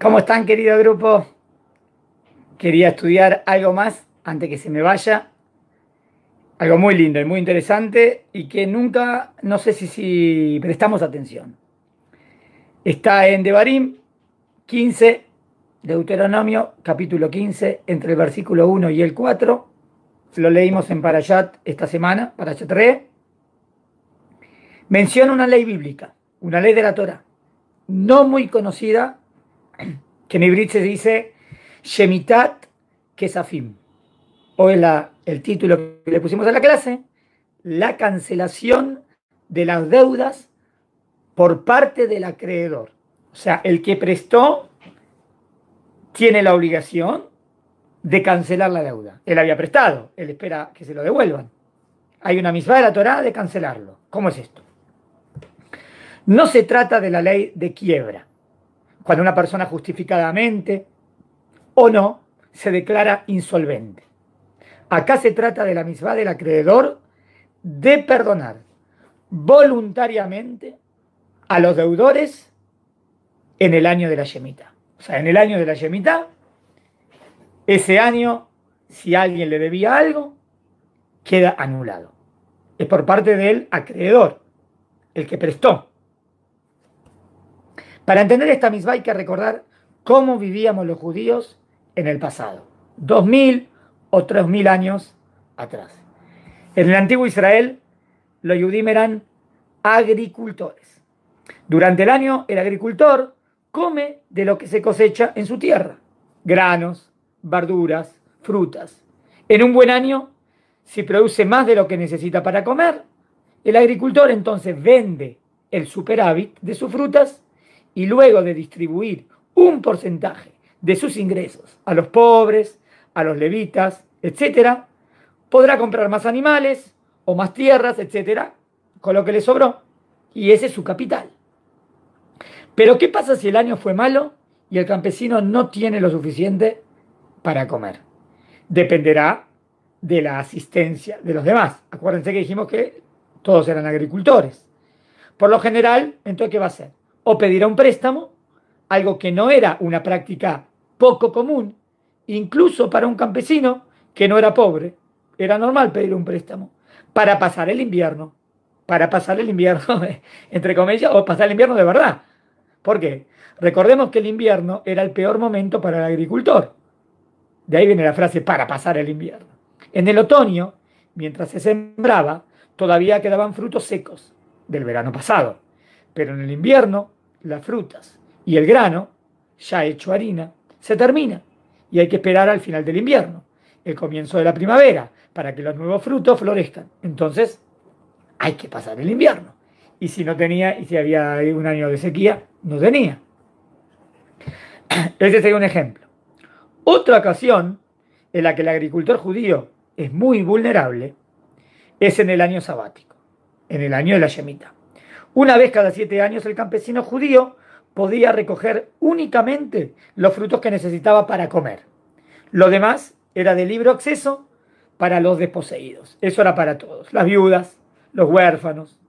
¿Cómo están, querido grupo? Quería estudiar algo más antes que se me vaya. Algo muy lindo y muy interesante y que nunca, no sé si, si prestamos atención. Está en Devarim 15, Deuteronomio capítulo 15, entre el versículo 1 y el 4. Lo leímos en Parayat esta semana, Parashat Re. Menciona una ley bíblica, una ley de la Torah, no muy conocida que en Ibrit se dice Shemitat Kesafim. o es el título que le pusimos a la clase, la cancelación de las deudas por parte del acreedor. O sea, el que prestó tiene la obligación de cancelar la deuda. Él había prestado, él espera que se lo devuelvan. Hay una misma de la Torah de cancelarlo. ¿Cómo es esto? No se trata de la ley de quiebra cuando una persona justificadamente o no se declara insolvente. Acá se trata de la misma del acreedor de perdonar voluntariamente a los deudores en el año de la Yemita. O sea, en el año de la Yemita, ese año, si alguien le debía algo, queda anulado. Es por parte del acreedor, el que prestó. Para entender esta misma hay que recordar cómo vivíamos los judíos en el pasado, 2000 o 3000 años atrás. En el antiguo Israel, los judíos eran agricultores. Durante el año, el agricultor come de lo que se cosecha en su tierra, granos, verduras, frutas. En un buen año, si produce más de lo que necesita para comer, el agricultor entonces vende el superávit de sus frutas y luego de distribuir un porcentaje de sus ingresos a los pobres, a los levitas, etc., podrá comprar más animales o más tierras, etc., con lo que le sobró. Y ese es su capital. Pero ¿qué pasa si el año fue malo y el campesino no tiene lo suficiente para comer? Dependerá de la asistencia de los demás. Acuérdense que dijimos que todos eran agricultores. Por lo general, entonces, ¿qué va a hacer? o pedir un préstamo, algo que no era una práctica poco común, incluso para un campesino que no era pobre. Era normal pedir un préstamo para pasar el invierno, para pasar el invierno, entre comillas, o pasar el invierno de verdad. ¿Por qué? Recordemos que el invierno era el peor momento para el agricultor. De ahí viene la frase para pasar el invierno. En el otoño, mientras se sembraba, todavía quedaban frutos secos del verano pasado. Pero en el invierno las frutas y el grano, ya hecho harina, se termina y hay que esperar al final del invierno, el comienzo de la primavera, para que los nuevos frutos florezcan. Entonces, hay que pasar el invierno. Y si no tenía, y si había un año de sequía, no tenía. Ese sería un ejemplo. Otra ocasión en la que el agricultor judío es muy vulnerable es en el año sabático, en el año de la yemita. Una vez cada siete años el campesino judío podía recoger únicamente los frutos que necesitaba para comer. Lo demás era de libre acceso para los desposeídos. Eso era para todos. Las viudas, los huérfanos,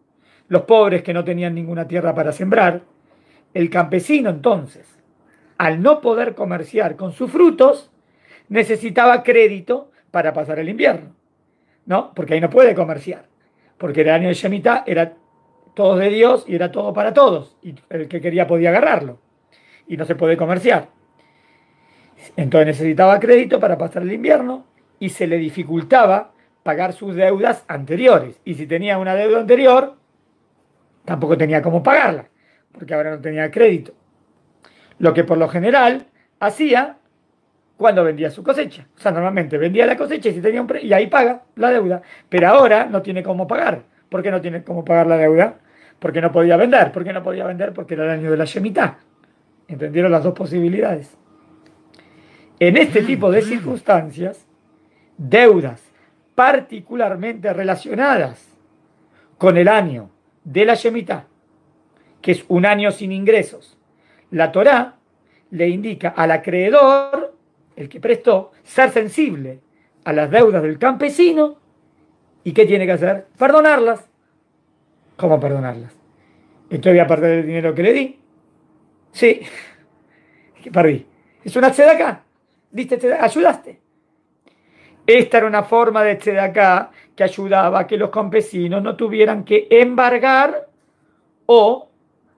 los pobres que no tenían ninguna tierra para sembrar. El campesino entonces, al no poder comerciar con sus frutos, necesitaba crédito para pasar el invierno. ¿No? Porque ahí no puede comerciar. Porque el año de Shemitah era todos de Dios y era todo para todos, y el que quería podía agarrarlo, y no se puede comerciar. Entonces necesitaba crédito para pasar el invierno y se le dificultaba pagar sus deudas anteriores. Y si tenía una deuda anterior, tampoco tenía cómo pagarla, porque ahora no tenía crédito. Lo que por lo general hacía cuando vendía su cosecha. O sea, normalmente vendía la cosecha y, tenía un y ahí paga la deuda. Pero ahora no tiene cómo pagar. ¿Por qué no tiene cómo pagar la deuda? porque no podía vender, porque no podía vender porque era el año de la Shemitah. ¿Entendieron las dos posibilidades? En este mm, tipo de circunstancias, deudas particularmente relacionadas con el año de la Shemitah, que es un año sin ingresos, la Torá le indica al acreedor, el que prestó, ser sensible a las deudas del campesino y qué tiene que hacer? Perdonarlas. ¿Cómo perdonarlas? ¿Entonces voy a perder el dinero que le di? Sí. ¿Qué perdí? ¿Es una tzedaká? ¿Diste tzedaká? Este ¿Ayudaste? Esta era una forma de tzedaká este que ayudaba a que los campesinos no tuvieran que embargar o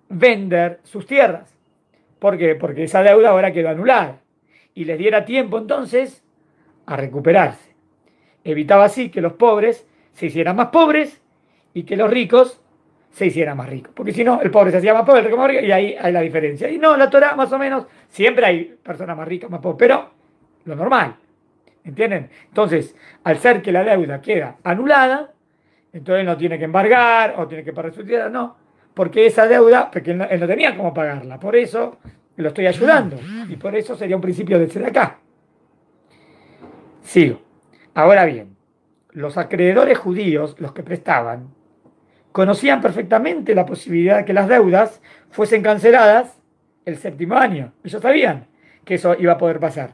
vender sus tierras. ¿Por qué? Porque esa deuda ahora quedó anular y les diera tiempo entonces a recuperarse. Evitaba así que los pobres se hicieran más pobres y que los ricos se hiciera más rico. Porque si no, el pobre se hacía más pobre, el rico más rico, y ahí hay la diferencia. Y no, la Torah, más o menos, siempre hay personas más ricas, más pobres, pero lo normal. ¿Entienden? Entonces, al ser que la deuda queda anulada, entonces no tiene que embargar o tiene que pagar su tierra, no. Porque esa deuda, porque él no, tenía cómo pagarla. Por eso lo estoy ayudando. Y por eso sería un principio de ser acá. Sigo. Ahora bien, los acreedores judíos, los que prestaban, conocían perfectamente la posibilidad de que las deudas fuesen canceladas el séptimo año. Ellos sabían que eso iba a poder pasar.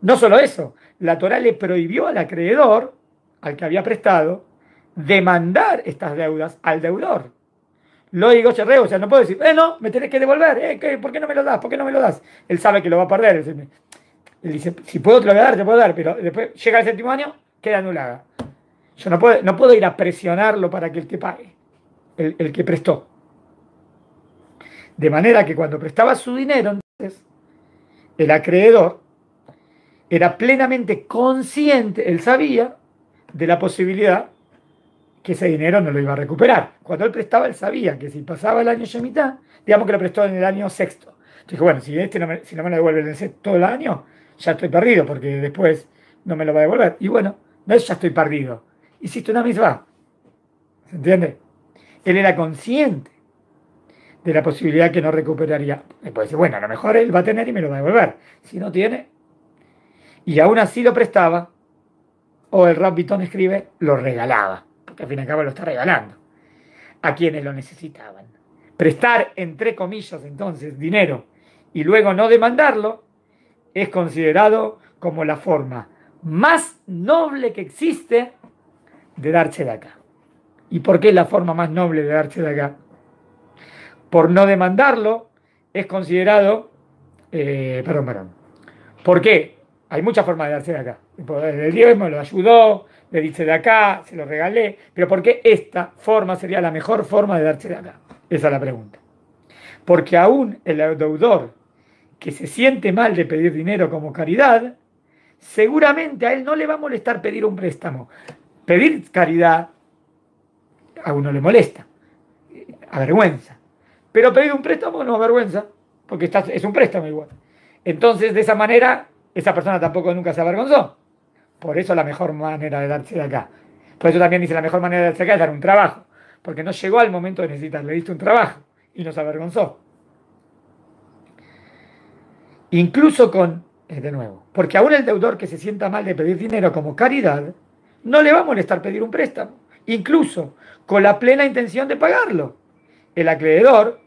No solo eso, la Torah le prohibió al acreedor, al que había prestado, demandar estas deudas al deudor. Lo digo, cherreo, o sea, no puedo decir, eh, no, me tenés que devolver, eh, ¿por qué no me lo das? ¿Por qué no me lo das? Él sabe que lo va a perder. Él dice, si puedo te lo voy a dar, te puedo dar, pero después llega el séptimo año, queda anulada. Yo no puedo, no puedo ir a presionarlo para que él te pague el, que prestó. De manera que cuando prestaba su dinero, entonces, el acreedor era plenamente consciente, él sabía de la posibilidad que ese dinero no lo iba a recuperar. Cuando él prestaba, él sabía que si pasaba el año y mitad digamos que lo prestó en el año sexto. Entonces, bueno, si, este no me, si no me lo devuelve en el el año, ya estoy perdido, porque después no me lo va a devolver. Y bueno, no ya estoy perdido. Hiciste una misma. ¿Se entiende? Él era consciente de la posibilidad que no recuperaría. Y puede decir, bueno, a lo mejor él va a tener y me lo va a devolver. Si no tiene, y aún así lo prestaba, o el Rabbitón escribe, lo regalaba, porque al fin y al cabo lo está regalando a quienes lo necesitaban. Prestar, entre comillas, entonces, dinero y luego no demandarlo, es considerado como la forma más noble que existe de darse de acá. ¿Y por qué es la forma más noble de darse de acá? Por no demandarlo es considerado, eh, perdón, perdón, ¿por qué? Hay muchas formas de darse de acá. El me lo ayudó, le dice de acá, se lo regalé, pero ¿por qué esta forma sería la mejor forma de darse de acá? Esa es la pregunta. Porque aún el deudor que se siente mal de pedir dinero como caridad, seguramente a él no le va a molestar pedir un préstamo. Pedir caridad a uno le molesta, avergüenza. Pero pedir un préstamo no avergüenza, porque es un préstamo igual. Entonces, de esa manera, esa persona tampoco nunca se avergonzó. Por eso la mejor manera de darse de acá. Por eso también dice la mejor manera de darse de acá es dar un trabajo, porque no llegó al momento de necesitar, le diste un trabajo y no se avergonzó. Incluso con, eh, de nuevo, porque aún el deudor que se sienta mal de pedir dinero como caridad, no le va a molestar pedir un préstamo incluso con la plena intención de pagarlo. El acreedor,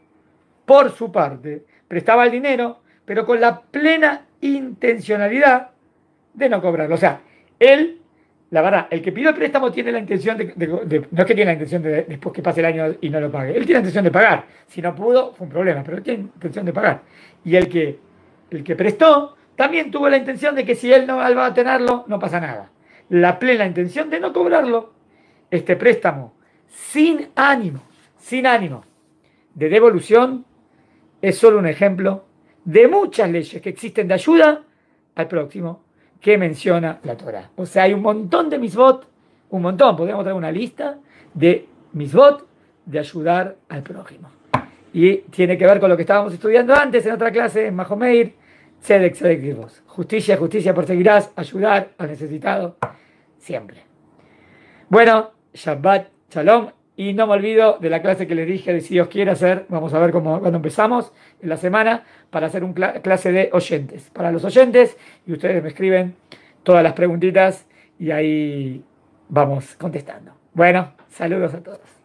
por su parte, prestaba el dinero, pero con la plena intencionalidad de no cobrarlo. O sea, él, la verdad, el que pidió el préstamo tiene la intención de, no es que tiene la intención de después que pase el año y no lo pague. Él tiene la intención de pagar. Si no pudo, fue un problema, pero tiene intención de pagar. Y el que, el que prestó también tuvo la intención de que si él no va a tenerlo, no pasa nada. La plena intención de no cobrarlo este préstamo sin ánimo, sin ánimo de devolución, es solo un ejemplo de muchas leyes que existen de ayuda al prójimo que menciona la Torah. O sea, hay un montón de misbot, un montón, podríamos traer una lista de misbot de ayudar al prójimo. Y tiene que ver con lo que estábamos estudiando antes en otra clase, en Mahomeir, Tzedek, Tzedek, vos. Justicia, justicia perseguirás, ayudar al necesitado, siempre. Bueno, Shabbat Shalom. Y no me olvido de la clase que les dije de si Dios quiere hacer, vamos a ver cómo, cuando empezamos en la semana, para hacer una clase de oyentes, para los oyentes, y ustedes me escriben todas las preguntitas y ahí vamos contestando. Bueno, saludos a todos.